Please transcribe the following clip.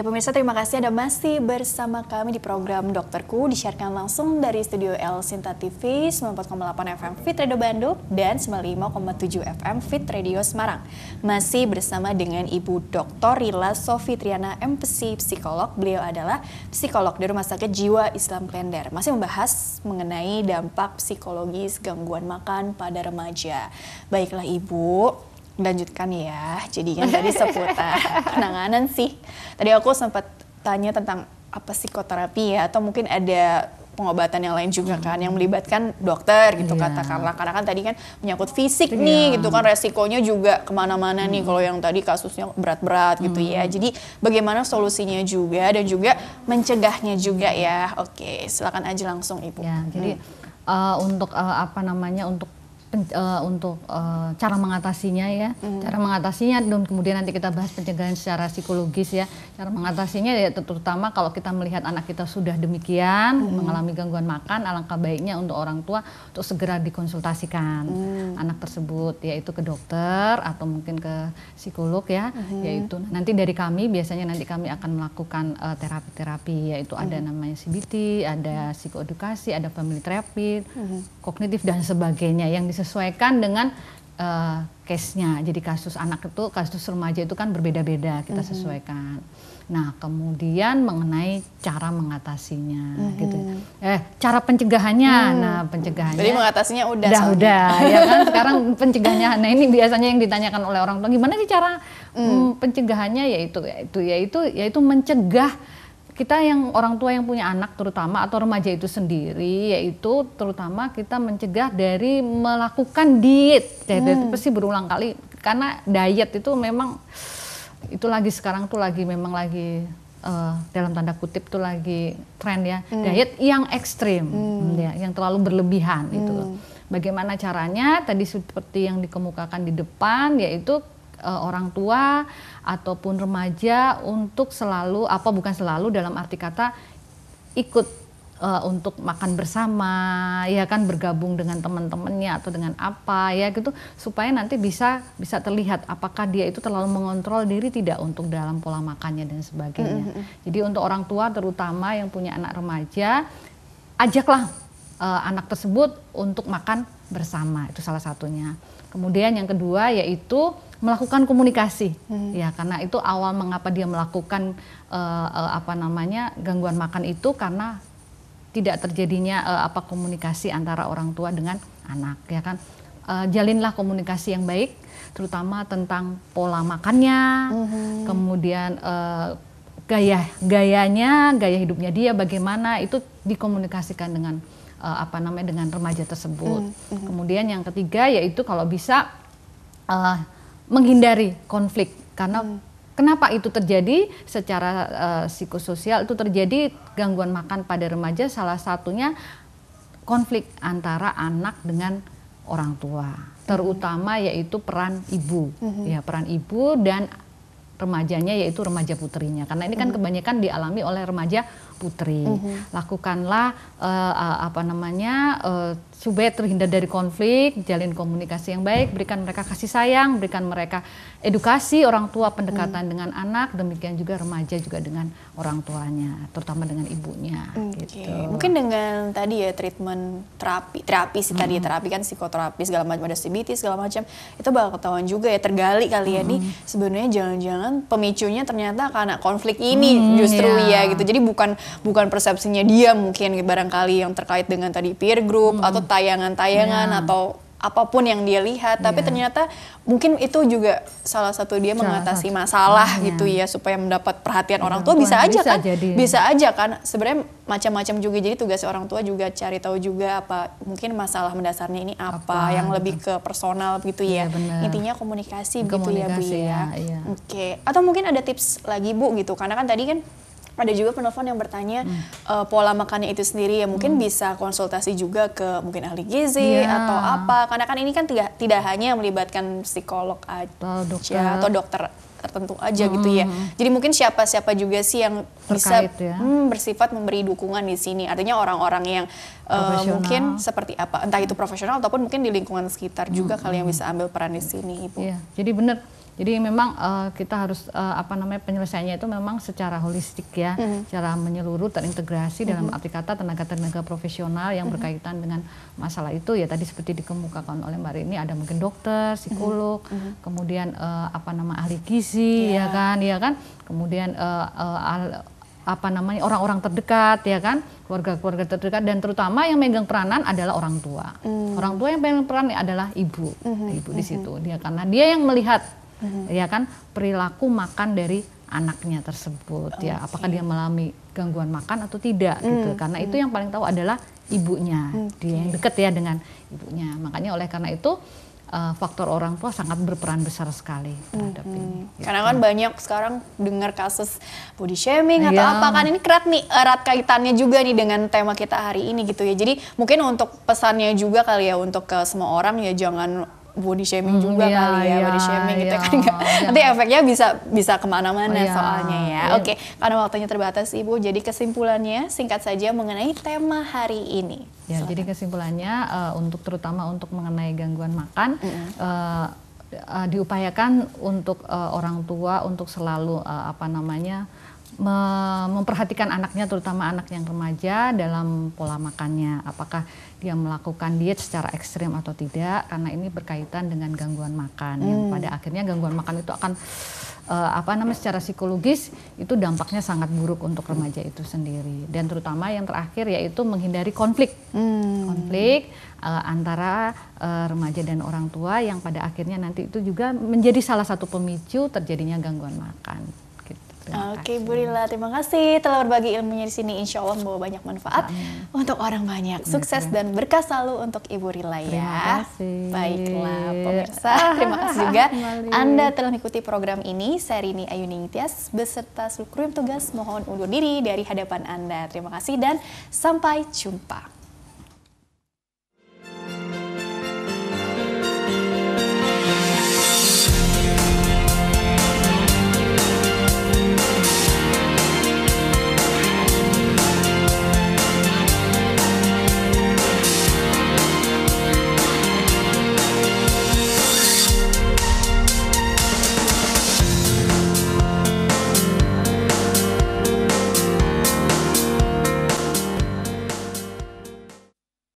Ya pemirsa terima kasih Anda masih bersama kami di program Dokterku disiarkan langsung dari studio El Sinta TV 94,8 FM Fit Radio Bandung dan 95,7 FM Fit Radio Semarang. Masih bersama dengan Ibu Dr. Rila Sofitriana MPC psikolog. Beliau adalah psikolog di Rumah Sakit Jiwa Islam Klender. Masih membahas mengenai dampak psikologis gangguan makan pada remaja. Baiklah Ibu, lanjutkan ya. Jadi kan tadi seputar penanganan sih. Tadi aku sempat tanya tentang apa psikoterapi ya atau mungkin ada pengobatan yang lain juga kan yang melibatkan dokter gitu yeah. katakanlah karena kan tadi kan menyangkut fisik yeah. nih gitu kan resikonya juga kemana-mana hmm. nih kalau yang tadi kasusnya berat-berat hmm. gitu ya hmm. jadi bagaimana solusinya juga dan juga mencegahnya juga ya oke silakan aja langsung ibu ya, jadi hmm. uh, untuk uh, apa namanya untuk uh, untuk uh, cara mengatasinya ya, hmm. cara mengatasinya dan kemudian nanti kita bahas pencegahan secara psikologis ya, cara mengatasinya ya terutama kalau kita melihat anak kita sudah demikian hmm. mengalami gangguan makan, alangkah baiknya untuk orang tua untuk segera dikonsultasikan hmm. anak tersebut yaitu ke dokter atau mungkin ke psikolog ya, hmm. yaitu nah, nanti dari kami biasanya nanti kami akan melakukan eh, terapi-terapi uh, terapi -terapi, yaitu hmm. ada namanya CBT, ada psikoedukasi, ada family therapy, hmm. kognitif dan sebagainya yang disebut disesuaikan dengan uh, case-nya. Jadi kasus anak itu, kasus remaja itu kan berbeda-beda, kita mm -hmm. sesuaikan. Nah, kemudian mengenai cara mengatasinya mm -hmm. gitu. Eh, cara pencegahannya. Mm. Nah, pencegahannya. Jadi mengatasinya udah. Udah, udah ya kan. Sekarang pencegahannya. Nah, ini biasanya yang ditanyakan oleh orang tua, gimana sih cara mm. mm pencegahannya yaitu yaitu yaitu yaitu mencegah kita yang orang tua yang punya anak terutama atau remaja itu sendiri yaitu terutama kita mencegah dari melakukan diet. Jadi hmm. pasti berulang kali karena diet itu memang itu lagi sekarang tuh lagi memang lagi uh, dalam tanda kutip tuh lagi tren ya hmm. diet yang ekstrim hmm. ya yang terlalu berlebihan gitu hmm. itu bagaimana caranya tadi seperti yang dikemukakan di depan yaitu uh, orang tua ataupun remaja untuk selalu apa bukan selalu dalam arti kata ikut uh, untuk makan bersama ya kan bergabung dengan teman-temannya atau dengan apa ya gitu supaya nanti bisa bisa terlihat apakah dia itu terlalu mengontrol diri tidak untuk dalam pola makannya dan sebagainya. Mm -hmm. Jadi untuk orang tua terutama yang punya anak remaja ajaklah uh, anak tersebut untuk makan bersama itu salah satunya. Kemudian yang kedua yaitu melakukan komunikasi hmm. ya karena itu awal mengapa dia melakukan uh, uh, apa namanya gangguan makan itu karena tidak terjadinya uh, apa komunikasi antara orang tua dengan anak ya kan uh, jalinlah komunikasi yang baik terutama tentang pola makannya hmm. kemudian uh, gaya gayanya gaya hidupnya dia bagaimana itu dikomunikasikan dengan uh, apa namanya dengan remaja tersebut mm Hmm. kemudian yang ketiga yaitu kalau bisa uh, menghindari konflik karena hmm. kenapa itu terjadi secara uh, psikososial itu terjadi gangguan makan pada remaja salah satunya konflik antara anak dengan orang tua terutama yaitu peran ibu hmm. ya peran ibu dan remajanya yaitu remaja putrinya karena ini kan hmm. kebanyakan dialami oleh remaja putri. Mm -hmm. Lakukanlah uh, apa namanya uh, supaya terhindar dari konflik, jalin komunikasi yang baik, berikan mereka kasih sayang, berikan mereka edukasi orang tua pendekatan hmm. dengan anak, demikian juga remaja juga dengan orang tuanya, terutama dengan ibunya. Okay. Gitu. Mungkin dengan tadi ya treatment terapi, terapi sih hmm. tadi ya, mhm. terapi kan psikoterapi segala macam ada CBT segala macam itu bakal ketahuan juga ya tergali kali ya hmm. nih sebenarnya jangan-jangan pemicunya ternyata karena konflik ini hmm, justru yeah. ya gitu. Jadi bukan bukan persepsinya dia mungkin barangkali yang terkait dengan tadi peer group hmm. atau tayangan-tayangan yeah. atau apapun yang dia lihat tapi ya. ternyata mungkin itu juga salah satu dia salah mengatasi satu. masalah yeah. gitu ya supaya mendapat perhatian yeah, orang tua bisa aja kan jadi. bisa aja kan sebenarnya macam-macam juga jadi tugas orang tua juga cari tahu juga apa mungkin masalah mendasarnya ini apa, apa yang lebih ke personal gitu ya iya, bener. intinya komunikasi, komunikasi gitu ya Bu ya, ya. Iya. oke okay. atau mungkin ada tips lagi Bu gitu karena kan tadi kan ada juga penelpon yang bertanya hmm. uh, pola makannya itu sendiri ya mungkin hmm. bisa konsultasi juga ke mungkin ahli gizi yeah. atau apa karena kan ini kan tidak tidak hanya melibatkan psikolog aja atau dokter, ya, atau dokter tertentu aja hmm. gitu ya. Hmm. Jadi mungkin siapa-siapa juga sih yang bisa ya. hmm, bersifat memberi dukungan di sini. Artinya orang-orang yang uh, mungkin seperti apa, entah itu profesional ataupun mungkin di lingkungan sekitar juga hmm. kalian hmm. bisa ambil peran di sini, Ibu. Iya. Jadi benar jadi memang uh, kita harus uh, apa namanya penyelesaiannya itu memang secara holistik ya, mm -hmm. secara menyeluruh terintegrasi mm -hmm. dalam mm-hmm. arti kata tenaga-tenaga profesional yang mm -hmm. berkaitan dengan masalah itu ya tadi seperti dikemukakan oleh Mbak ini ada mungkin dokter, mm-hmm. psikolog, mm -hmm. kemudian uh, apa nama ahli gizi yeah. ya iya. kan, ya kan, kemudian uh, uh, apa namanya orang-orang terdekat ya kan keluarga-keluarga terdekat dan terutama yang megang peranan adalah orang tua mm. orang tua yang megang peran adalah ibu mm -hmm. ibu di mm-hmm. situ mm dia karena dia yang melihat hmm. ya kan perilaku makan dari anaknya tersebut okay. ya apakah dia mengalami gangguan makan atau tidak hmm. gitu karena hmm. itu yang paling tahu adalah ibunya okay. dia yang dekat ya dengan ibunya makanya oleh karena itu uh, faktor orang tua sangat berperan besar sekali terhadap hmm. ini. Hmm. Gitu. Karena kan banyak sekarang dengar kasus body shaming atau ya. apa kan ini kerat nih eh, erat kaitannya juga nih dengan tema kita hari ini gitu ya. Jadi mungkin untuk pesannya juga kali ya untuk ke semua orang ya jangan body shaming hmm, juga iya, kali ya iya, body shaming iya, gitu iya, kan oh, iya, nanti efeknya bisa bisa kemana-mana oh, iya, soalnya ya iya. oke karena waktunya terbatas ibu jadi kesimpulannya singkat saja mengenai tema hari ini ya jadi kesimpulannya uh, untuk terutama untuk mengenai gangguan makan mm -hmm. uh, uh, diupayakan untuk uh, orang tua untuk selalu uh, apa namanya memperhatikan anaknya terutama anak yang remaja dalam pola makannya apakah dia melakukan diet secara ekstrim atau tidak karena ini berkaitan dengan gangguan makan hmm. yang pada akhirnya gangguan makan itu akan uh, apa namanya secara psikologis itu dampaknya sangat buruk untuk remaja itu sendiri dan terutama yang terakhir yaitu menghindari konflik hmm. konflik uh, antara uh, remaja dan orang tua yang pada akhirnya nanti itu juga menjadi salah satu pemicu terjadinya gangguan makan. Oke, okay, Bu Lila, terima kasih telah berbagi ilmunya di sini. Insya Allah membawa banyak manfaat Amin. untuk orang banyak. Sukses dan berkah selalu untuk Ibu Rila ya. Terima kasih. Baiklah, pemirsa. Terima kasih juga Anda telah mengikuti program ini. Saya Rini Ayu Ningtyas beserta seluruh kru tugas mohon undur diri dari hadapan Anda. Terima kasih dan sampai jumpa.